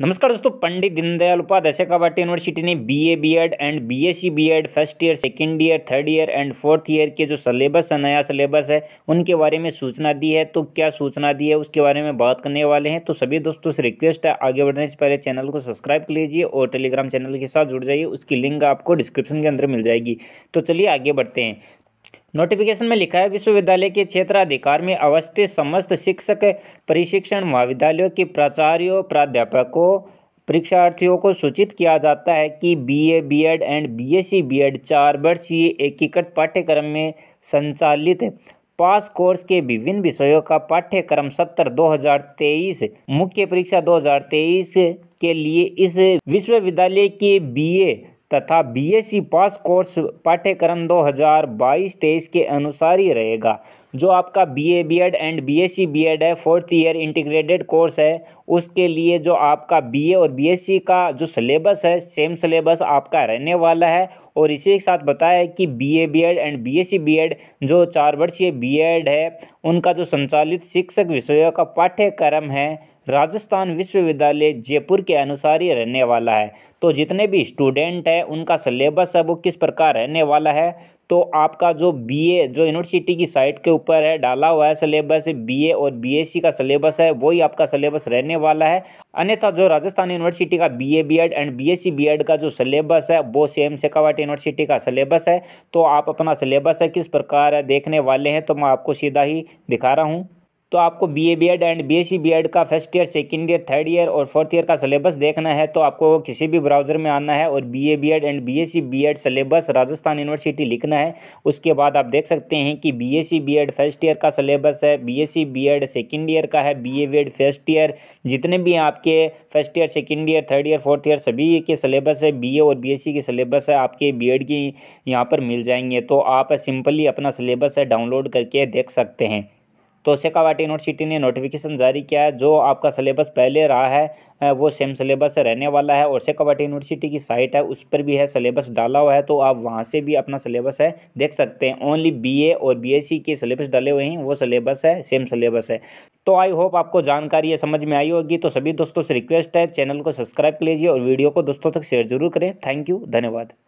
नमस्कार दोस्तों पंडित दीनदयाल उपाध्याय शेखावाटी यूनिवर्सिटी ने BA BEd and BSc BEd first year second year third year and fourth year के जो सिलेबस है नया सिलेबस है उनके बारे में सूचना दी है तो क्या सूचना दी है उसके बारे में बात करने वाले हैं तो सभी दोस्तों से रिक्वेस्ट है आगे बढ़ने से पहले चैनल को सब्सक्राइब कर लीजिए और टेलीग्राम चैनल के साथ जुड़ जाइए उसकी लिंक आपको डिस्क्रिप्शन के अंदर मिल जाएगी तो चलिए आगे बढ़ते हैं नोटिफिकेशन में लिखा है विश्वविद्यालय के क्षेत्राधिकार में अवस्थित समस्त शिक्षक प्रशिक्षण महाविद्यालयों के प्राचार्यों प्राध्यापकों परीक्षार्थियों को सूचित किया जाता है कि BA BEd and BSc BEd चार वर्षीय एकीकृत पाठ्यक्रम में संचालित पास कोर्स के विभिन्न विषयों का पाठ्यक्रम सत्तर 2023 मुख्य परीक्षा 2023 के लिए इस विश्वविद्यालय के बीए तथा बीएससी e पास कोर्स पाठ्यक्रम 2022-23 के अनुसार ही रहेगा जो आपका BA BEd and BSc BEd है फोर्थ ईयर इंटीग्रेटेड कोर्स है उसके लिए जो आपका बीए और बीएससी का जो सिलेबस है सेम सिलेबस आपका रहने वाला है और इसी के साथ बताया है कि BA BEd and BSc BEd जो चार वर्षीय बीएड है उनका जो संचालित शिक्षक विषयों का पाठ्यक्रम है राजस्थान विश्वविद्यालय जयपुर के अनुसार ही रहने वाला है तो जितने भी स्टूडेंट हैं उनका सिलेबस है वो किस प्रकार रहने वाला है तो आपका जो बीए जो यूनिवर्सिटी की साइट के ऊपर है डाला हुआ है सिलेबस बीए और बीएससी का सिलेबस है वही आपका सिलेबस रहने वाला है अन्यथा जो राजस्थान यूनिवर्सिटी का BA BEd and BSc BEd का जो सिलेबस है वो सेम सेकावाट यूनिवर्सिटी का सिलेबस है तो आप अपना सिलेबस है किस प्रकार है देखने वाले हैं तो मैं आपको सीधा ही दिखा रहा हूँ तो आपको B A B Ed and B S C B Ed का first year second year third year और फोर्थ ईयर का सिलेबस देखना है तो आपको किसी भी ब्राउज़र में आना है और B A B Ed and B S C B Ed syllabus Rajasthan university लिखना है उसके बाद आप देख सकते हैं कि B S C B Ed first year का सिलेबस है B S C B Ed second year का है B A B Ed first year जितने भी आपके first year second year third year fourth year सभी के सलेबस है बी ए और बी एस सी के सलेबस है आपके बी एड की यहाँ पर मिल जाएंगे तो आप सिंपली अपना सलेबस है डाउनलोड करके देख सकते हैं तो सेका यूनिवर्सिटी ने नोटिफिकेशन जारी किया है जो आपका सलेबस पहले रहा है वो सेम सलेबस रहने वाला है और सेका यूनिवर्सिटी की साइट है उस पर भी है सिलेबस डाला हुआ है तो आप वहाँ से भी अपना सलेबस है देख सकते हैं ओनली बी और बी के सलेबस डाले हुए हैं वो सलेबस है सेम सलेबस है तो आई होप आपको जानकारी ये समझ में आई होगी तो सभी दोस्तों से रिक्वेस्ट है चैनल को सब्सक्राइब कर लीजिए और वीडियो को दोस्तों तक शेयर जरूर करें थैंक यू धन्यवाद